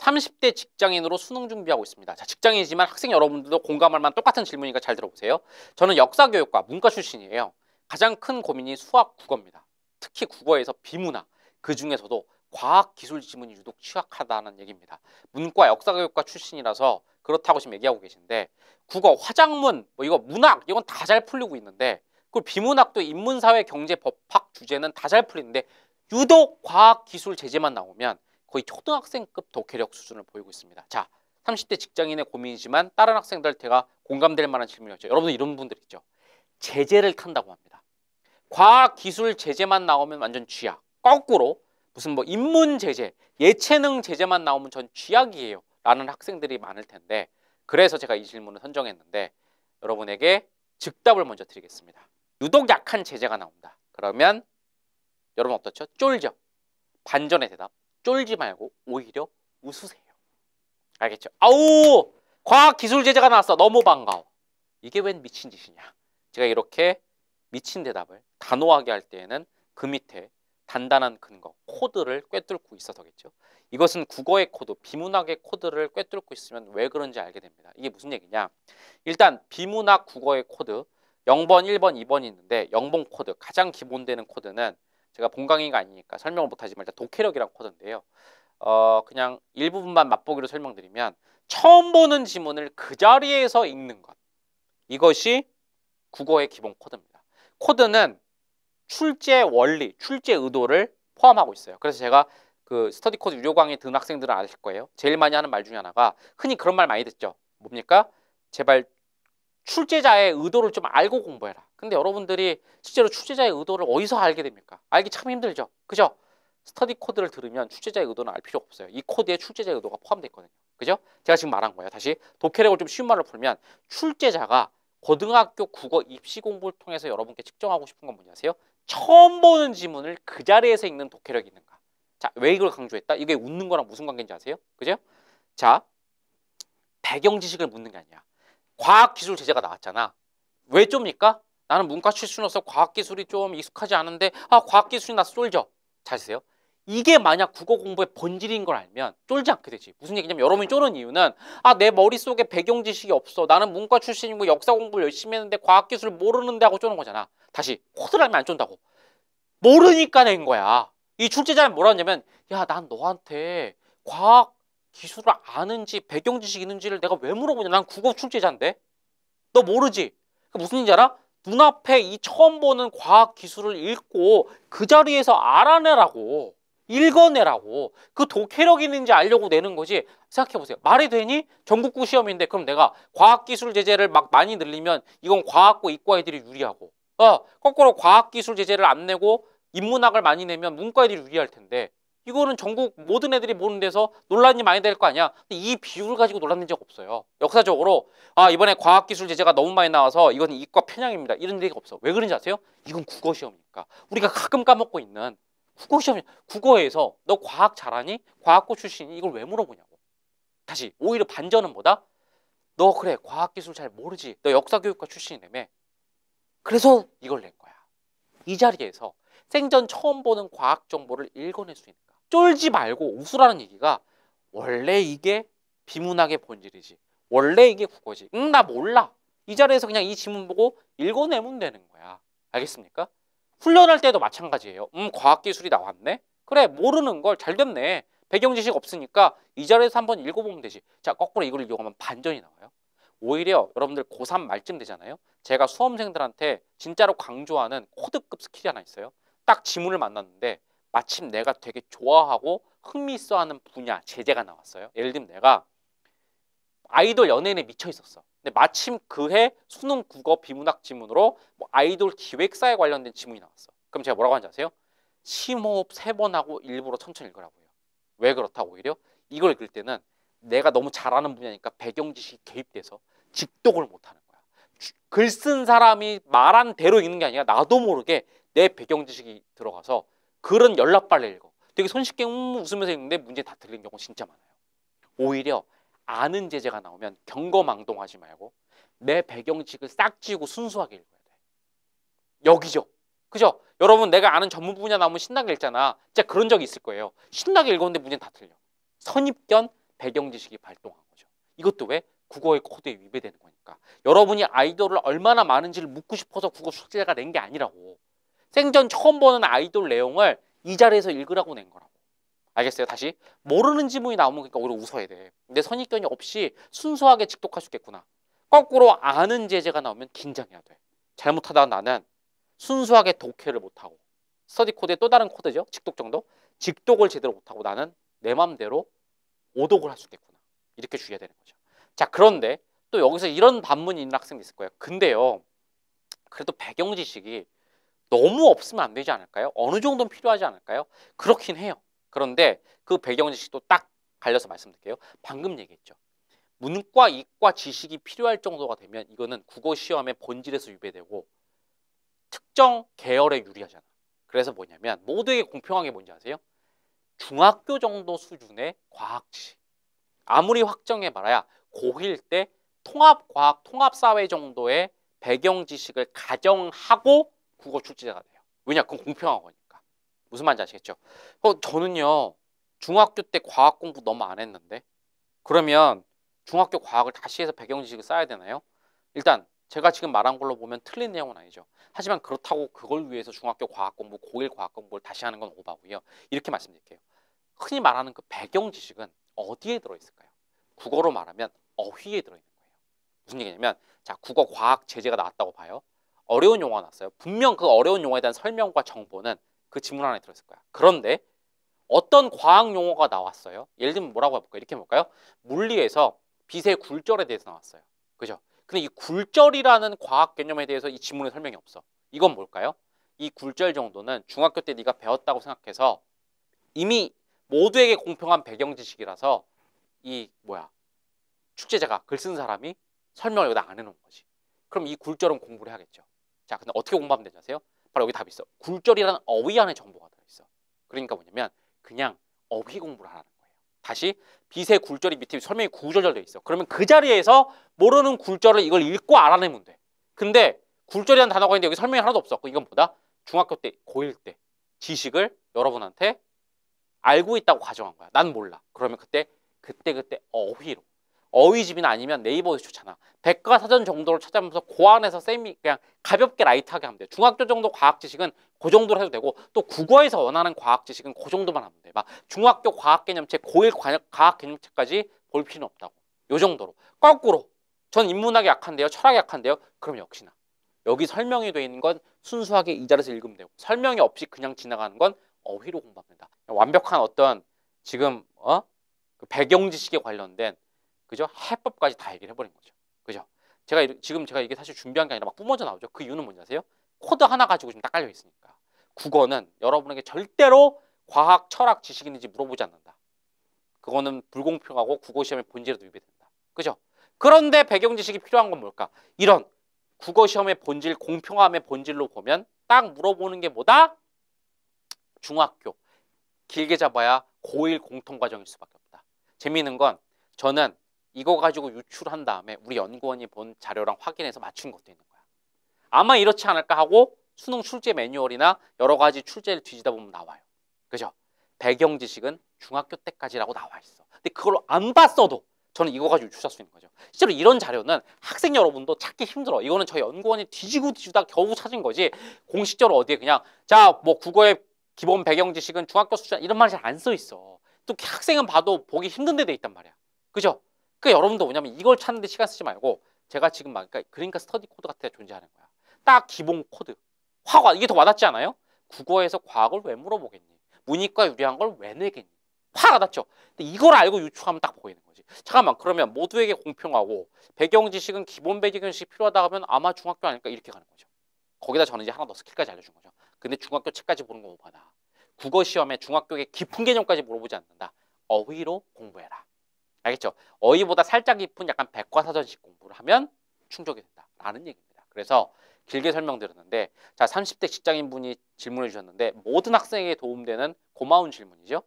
30대 직장인으로 수능 준비하고 있습니다. 자, 직장인이지만 학생 여러분들도 공감할 만한 똑같은 질문이니까 잘 들어보세요. 저는 역사교육과 문과 출신이에요. 가장 큰 고민이 수학, 국어입니다. 특히 국어에서 비문학그 중에서도 과학 기술 지문이 유독 취약하다는 얘기입니다. 문과 역사교육과 출신이라서 그렇다고 지금 얘기하고 계신데 국어, 화작문, 뭐 이거 문학 이건 다 잘 풀리고 있는데 그리고 비문학도 인문사회, 경제, 법학 주제는 다 잘 풀리는데 유독 과학 기술 제재만 나오면 거의 초등학생급 독해력 수준을 보이고 있습니다. 자, 30대 직장인의 고민이지만 다른 학생들한테가 공감될 만한 질문이었죠. 여러분 이런 분들 있죠. 제재를 탄다고 합니다. 과학, 기술 제재만 나오면 완전 쥐약. 거꾸로 무슨 뭐 인문 제재, 예체능 제재만 나오면 전 쥐약이에요. 라는 학생들이 많을 텐데 그래서 제가 이 질문을 선정했는데 여러분에게 즉답을 먼저 드리겠습니다. 유독 약한 제재가 나온다. 그러면 여러분 어떻죠? 쫄죠? 반전의 대답. 쫄지 말고 오히려 웃으세요. 알겠죠? 아우! 과학기술 제재가 나왔어. 너무 반가워. 이게 웬 미친 짓이냐. 제가 이렇게 미친 대답을 단호하게 할 때에는 그 밑에 단단한 근거, 코드를 꿰뚫고 있어서겠죠. 이것은 국어의 코드, 비문학의 코드를 꿰뚫고 있으면 왜 그런지 알게 됩니다. 이게 무슨 얘기냐. 일단 비문학 국어의 코드, 0번, 1번, 2번이 있는데 0번 코드, 가장 기본되는 코드는 제가 본 강의가 아니니까 설명을 못하지만 일단 독해력이라고 코드인데요. 어, 그냥 일부분만 맛보기로 설명드리면 처음 보는 지문을 그 자리에서 읽는 것. 이것이 국어의 기본 코드입니다. 코드는 출제 원리, 출제 의도를 포함하고 있어요. 그래서 제가 그 스터디 코드 유료 강의 듣는 학생들은 아실 거예요. 제일 많이 하는 말 중에 하나가 흔히 그런 말 많이 듣죠. 뭡니까? 제발 출제자의 의도를 좀 알고 공부해라. 근데 여러분들이 실제로 출제자의 의도를 어디서 알게 됩니까? 알기 참 힘들죠. 그죠? 스터디 코드를 들으면 출제자의 의도는 알 필요가 없어요. 이 코드에 출제자의 의도가 포함됐거든요 그죠? 제가 지금 말한 거예요. 다시 독해력을 좀 쉬운 말로 풀면 출제자가 고등학교 국어 입시 공부를 통해서 여러분께 측정하고 싶은 건 뭔지 아세요? 처음 보는 지문을 그 자리에서 읽는 독해력이 있는가? 자, 왜 이걸 강조했다? 이게 웃는 거랑 무슨 관계인지 아세요? 그죠? 자, 배경 지식을 묻는 게 아니야. 과학기술 제재가 나왔잖아. 왜쫍니까 나는 문과 출신으로서 과학기술이 좀 익숙하지 않은데 아 과학기술이 나쏠죠잘 쓰세요. 이게 만약 국어 공부의 본질인 걸 알면 쫄지 않게 되지. 무슨 얘기냐면 여러분이 쫄는 이유는 아 내 머릿속에 배경 지식이 없어. 나는 문과 출신이고 역사 공부를 열심히 했는데 과학기술 모르는데 하고 쫄는 거잖아. 다시 코드를 하면 안 쫀다고. 모르니까 낸 거야. 이 출제자는 뭐라 하냐면 야 난 너한테 과학 기술을 아는지 배경 지식이 있는지를 내가 왜 물어보냐 난 국어 출제자인데 너 모르지 무슨 일인지 알아? 눈앞에 이 처음 보는 과학 기술을 읽고 그 자리에서 알아내라고 읽어내라고 그 독해력 있는지 알려고 내는 거지 생각해보세요 말이 되니? 전국구 시험인데 그럼 내가 과학기술 제재를 막 많이 늘리면 이건 과학고 이과 애들이 유리하고 어 거꾸로 과학기술 제재를 안 내고 인문학을 많이 내면 문과 애들이 유리할 텐데 이거는 전국 모든 애들이 보는 데서 논란이 많이 될 거 아니야. 근데 이 비율 을 가지고 논란된 적 없어요. 역사적으로 아 이번에 과학기술 제재가 너무 많이 나와서 이건 이과 편향입니다. 이런 얘기가 없어. 왜 그런지 아세요? 이건 국어 시험이니까. 우리가 가끔 까먹고 있는 국어 시험 국어에서 너 과학 잘하니? 과학고 출신이 이걸 왜 물어보냐고. 다시 오히려 반전은 뭐다? 너 그래 과학기술 잘 모르지. 너 역사교육과 출신이라며. 그래서 이걸 낸 거야. 이 자리에서 생전 처음 보는 과학 정보를 읽어낼 수 있는 쫄지 말고 웃으라는 얘기가 원래 이게 비문학의 본질이지. 원래 이게 국어지. 응, 나 몰라. 이 자리에서 그냥 이 지문 보고 읽어내면 되는 거야. 알겠습니까? 훈련할 때도 마찬가지예요. 음, 과학기술이 나왔네? 그래, 모르는 걸 잘 됐네. 배경 지식 없으니까 이 자리에서 한번 읽어보면 되지. 자, 거꾸로 이걸 이용하면 반전이 나와요. 오히려 여러분들 고3 말쯤 되잖아요. 제가 수험생들한테 진짜로 강조하는 코드급 스킬이 하나 있어요. 딱 지문을 만났는데 마침 내가 되게 좋아하고 흥미있어하는 분야 제재가 나왔어요. 예를 들면 내가 아이돌 연예인에 미쳐 있었어. 근데 마침 그해 수능 국어 비문학 지문으로 뭐 아이돌 기획사에 관련된 지문이 나왔어. 그럼 제가 뭐라고 하는지 아세요? 심호흡 세 번 하고 일부러 천천히 읽으라고요. 왜 그렇다 고 오히려 이걸 읽을 때는 내가 너무 잘하는 분야니까 배경 지식이 개입돼서 직독을 못하는 거야. 글 쓴 사람이 말한 대로 읽는 게 아니라 나도 모르게 내 배경 지식이 들어가서 그런 연락빨을 읽어. 되게 손쉽게 음, 음 웃으면서 읽는데 문제 다 틀린 경우 진짜 많아요. 오히려 아는 제재가 나오면 경거망동하지 말고 내배경식을싹 지우고 순수하게 읽어야 돼. 여기죠. 그죠? 여러분 내가 아는 전문 분야 나오면 신나게 읽잖아. 진짜 그런 적이 있을 거예요. 신나게 읽었는데 문제는 다 틀려. 선입견 배경 지식이 발동한 거죠. 이것도 왜? 국어의 코드에 위배되는 거니까. 여러분이 아이돌을 얼마나 많은지를 묻고 싶어서 국어 숙제가 낸 게 아니라고. 생전 처음 보는 아이돌 내용을 이 자리에서 읽으라고 낸 거라고. 알겠어요? 다시 모르는 지문이 나오면 그러니까 오히려 웃어야 돼. 내 선입견이 없이 순수하게 직독할 수 있겠구나. 거꾸로 아는 제재가 나오면 긴장해야 돼. 잘못하다 나는 순수하게 독해를 못하고 스터디 코드의 또 다른 코드죠. 직독 정도. 직독을 제대로 못하고 나는 내 맘대로 오독을 할 수 있겠구나. 이렇게 주의해야 되는 거죠. 자 그런데 또 여기서 이런 반문이 있는 학생도 있을 거예요. 근데요. 그래도 배경 지식이 너무 없으면 안 되지 않을까요? 어느 정도는 필요하지 않을까요? 그렇긴 해요. 그런데 그 배경 지식도 딱 갈려서 말씀드릴게요. 방금 얘기했죠. 문과 이과 지식이 필요할 정도가 되면 이거는 국어 시험의 본질에서 유배되고 특정 계열에 유리하잖아. 그래서 뭐냐면 모두에게 공평한게 뭔지 아세요? 중학교 정도 수준의 과학 지식. 아무리 확정해 말아야 고일때 통합 과학, 통합 사회 정도의 배경 지식을 가정하고 국어 출제자가 돼요. 왜냐? 그건 공평한 거니까. 무슨 말인지 아시겠죠? 어, 저는요. 중학교 때 과학 공부 너무 안 했는데 그러면 중학교 과학을 다시 해서 배경 지식을 쌓아야 되나요? 일단 제가 지금 말한 걸로 보면 틀린 내용은 아니죠. 하지만 그렇다고 그걸 위해서 중학교 과학 공부, 고일 과학 공부를 다시 하는 건 오바고요. 이렇게 말씀드릴게요. 흔히 말하는 그 배경 지식은 어디에 들어있을까요? 국어로 말하면 어휘에 들어있는 거예요. 무슨 얘기냐면 자 국어 과학 제재가 나왔다고 봐요. 어려운 용어가 나왔어요. 분명 그 어려운 용어에 대한 설명과 정보는 그 지문 안에 들어있을 거야. 그런데 어떤 과학 용어가 나왔어요? 예를 들면 뭐라고 해볼까요? 이렇게 해볼까요? 물리에서 빛의 굴절에 대해서 나왔어요. 그죠? 근데 이 굴절이라는 과학 개념에 대해서 이 지문에 설명이 없어. 이건 뭘까요? 이 굴절 정도는 중학교 때 네가 배웠다고 생각해서 이미 모두에게 공평한 배경 지식이라서 이 뭐야 축제자가 글 쓴 사람이 설명을 여기다 안 해놓은 거지. 그럼 이 굴절은 공부를 해야겠죠. 자, 근데 어떻게 공부하면 되지 아세요? 바로 여기 답이 있어. 굴절이라는 어휘 안에 정보가 들어있어. 그러니까 뭐냐면 그냥 어휘 공부를 하라는 거예요. 다시 빛의 굴절이 밑에 설명이 구절절돼 있어. 그러면 그 자리에서 모르는 굴절을 이걸 읽고 알아내면 돼. 근데 굴절이라는 단어가 있는데 여기 설명이 하나도 없었고 이건 뭐다? 중학교 때, 고1 때 지식을 여러분한테 알고 있다고 가정한 거야. 난 몰라. 그러면 그때 그때 그때 어휘로 어휘집이나 아니면 네이버에서 좋잖아. 백과사전 정도로 찾아보면서 고안에서 세미 그냥 가볍게 라이트하게 하면 돼. 중학교 정도 과학 지식은 그 정도로 해도 되고 또 국어에서 원하는 과학 지식은 그 정도만 하면 돼. 막 중학교 과학 개념책, 고일 과학 개념책까지 볼 필요는 없다고. 요 정도로. 거꾸로 전 인문학이 약한데요. 철학이 약한데요. 그럼 역시나 여기 설명이 돼 있는 건 순수하게 이 자리에서 읽으면 되고 설명이 없이 그냥 지나가는 건 어휘로 공부합니다. 완벽한 어떤 지금 어? 그 배경 지식에 관련된 그죠? 해법까지 다 얘기를 해버린 거죠. 그죠? 제가 이르, 지금 제가 이게 사실 준비한 게 아니라 막 뿜어져 나오죠. 그 이유는 뭔지 아세요? 코드 하나 가지고 지금 딱 깔려 있으니까. 국어는 여러분에게 절대로 과학, 철학 지식인지 물어보지 않는다. 그거는 불공평하고 국어 시험의 본질에 도입된다. 그죠? 그런데 배경 지식이 필요한 건 뭘까? 이런 국어 시험의 본질, 공평함의 본질로 보면 딱 물어보는 게 뭐다? 중학교. 길게 잡아야 고1 공통과정일 수밖에 없다. 재미있는 건 저는 이거 가지고 유출한 다음에 우리 연구원이 본 자료랑 확인해서 맞춘 것도 있는 거야. 아마 이렇지 않을까 하고 수능 출제 매뉴얼이나 여러 가지 출제를 뒤지다 보면 나와요. 그죠? 배경 지식은 중학교 때까지라고 나와 있어. 근데 그걸 안 봤어도 저는 이거 가지고 유출할 수 있는 거죠. 실제로 이런 자료는 학생 여러분도 찾기 힘들어. 이거는 저희 연구원이 뒤지고 뒤지다 겨우 찾은 거지 공식적으로 어디에 그냥 자 뭐 국어의 기본 배경 지식은 중학교 수준 이런 말이 잘안 써 있어. 또 학생은 봐도 보기 힘든 데 돼 있단 말이야. 그죠? 그러니까 여러분도 뭐냐면 이걸 찾는데 시간 쓰지 말고 제가 지금 막 그러니까, 그러니까 스터디 코드 같은 게 존재하는 거야. 딱 기본 코드. 화가 이게 더 와닿지 않아요? 국어에서 과학을 왜 물어보겠니? 문이과 유리한 걸 왜 내겠니? 확와닿죠 근데 이걸 알고 유추하면 딱 보이는 거지. 잠깐만 그러면 모두에게 공평하고 배경 지식은 기본 배경 지식이 필요하다 하면 아마 중학교 아닐까 이렇게 가는 거죠. 거기다 저는 이제 하나 더 스킬까지 알려준 거죠. 근데 중학교 책까지 보는 거못 바다 국어 시험에 중학교의 깊은 개념까지 물어보지 않는다. 어휘로 공부해라. 알겠죠? 어휘보다 살짝 깊은 약간 백과사전식 공부를 하면 충족이 된다라는 얘기입니다. 그래서 길게 설명드렸는데 자 30대 직장인분이 질문해 주셨는데 모든 학생에게 도움되는 고마운 질문이죠.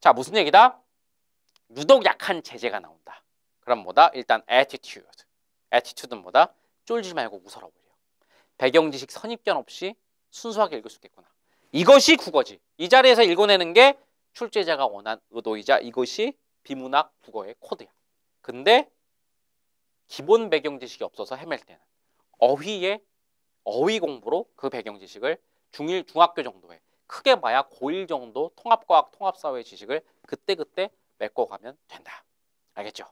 자 무슨 얘기다? 유독 약한 제재가 나온다. 그럼 뭐다? 일단 attitude. attitude는 뭐다? 쫄지 말고 웃어라 오히요 배경 지식 선입견 없이 순수하게 읽을 수 있겠구나. 이것이 국어지. 이 자리에서 읽어내는 게 출제자가 원한 의도이자 이것이 비문학 국어의 코드야. 근데 기본 배경 지식이 없어서 헤맬 때는 어휘의 어휘 공부로 그 배경 지식을 중일 중학교 정도에 크게 봐야 고일 정도 통합과학 통합사회 지식을 그때그때 메꿔가면 된다. 알겠죠?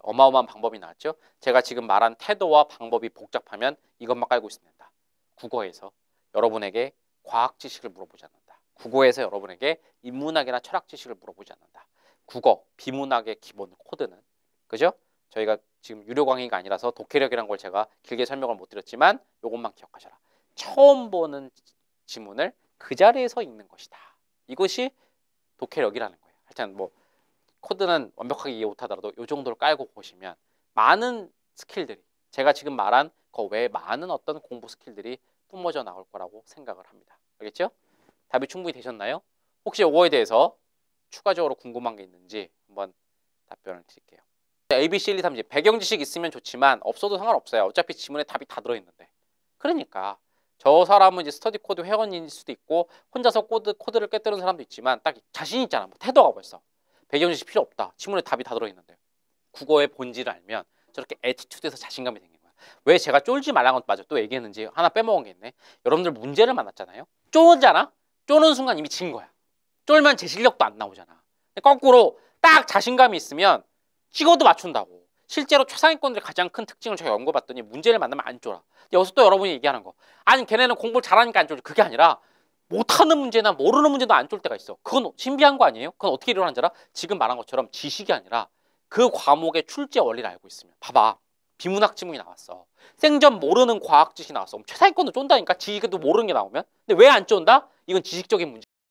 어마어마한 방법이 나왔죠? 제가 지금 말한 태도와 방법이 복잡하면 이것만 깔고 있습니다 국어에서 여러분에게 과학 지식을 물어보지 않는다. 국어에서 여러분에게 인문학이나 철학 지식을 물어보지 않는다. 국어, 비문학의 기본 코드는 그죠? 저희가 지금 유료 강의가 아니라서 독해력이란 걸 제가 길게 설명을 못 드렸지만 이것만 기억하셔라. 처음 보는 지문을 그 자리에서 읽는 것이다. 이것이 독해력이라는 거예요. 하여튼 뭐 코드는 완벽하게 이해 못하더라도 이 정도로 깔고 보시면 많은 스킬들이 제가 지금 말한 거 외에 많은 어떤 공부 스킬들이 뿜어져 나올 거라고 생각을 합니다. 알겠죠? 답이 충분히 되셨나요? 혹시 이거에 대해서 추가적으로 궁금한 게 있는지 한번 답변을 드릴게요. A, B, C, 1, 2, 3지 배경 지식 있으면 좋지만 없어도 상관없어요. 어차피 지문에 답이 다 들어있는데. 그러니까 저 사람은 이제 스터디 코드 회원일 수도 있고 혼자서 코드, 코드를 깨뜨는 사람도 있지만 딱 자신 있잖아. 뭐 태도가 벌써. 배경 지식 필요 없다. 지문에 답이 다 들어있는데. 국어의 본질을 알면 저렇게 에티튜드에서 자신감이 생기 거야. 왜 제가 쫄지 말란 것도 맞아. 또 얘기했는지 하나 빼먹은 게 있네. 여러분들 문제를 만났잖아요. 쫄잖아? 쪼는 순간 이미 진 거야. 쫄면 제 실력도 안 나오잖아. 거꾸로 딱 자신감이 있으면 찍어도 맞춘다고. 실제로 최상위권들의 가장 큰 특징을 제가 연구해봤더니 문제를 만나면 안 쫄아. 여기서 또 여러분이 얘기하는 거. 아니 걔네는 공부를 잘하니까 안 쫄지. 그게 아니라 못하는 문제나 모르는 문제도 안 쫄 때가 있어. 그건 신비한 거 아니에요? 그건 어떻게 일어난는지 알아? 지금 말한 것처럼 지식이 아니라 그 과목의 출제 원리를 알고 있으면. 봐봐. 비문학 지문이 나왔어. 생전 모르는 과학 지식이 나왔어. 최상위권도 쫀다니까? 지식도 모르는 게 나오면. 근데 왜 안 쫀다? 이건 지식적인 문제.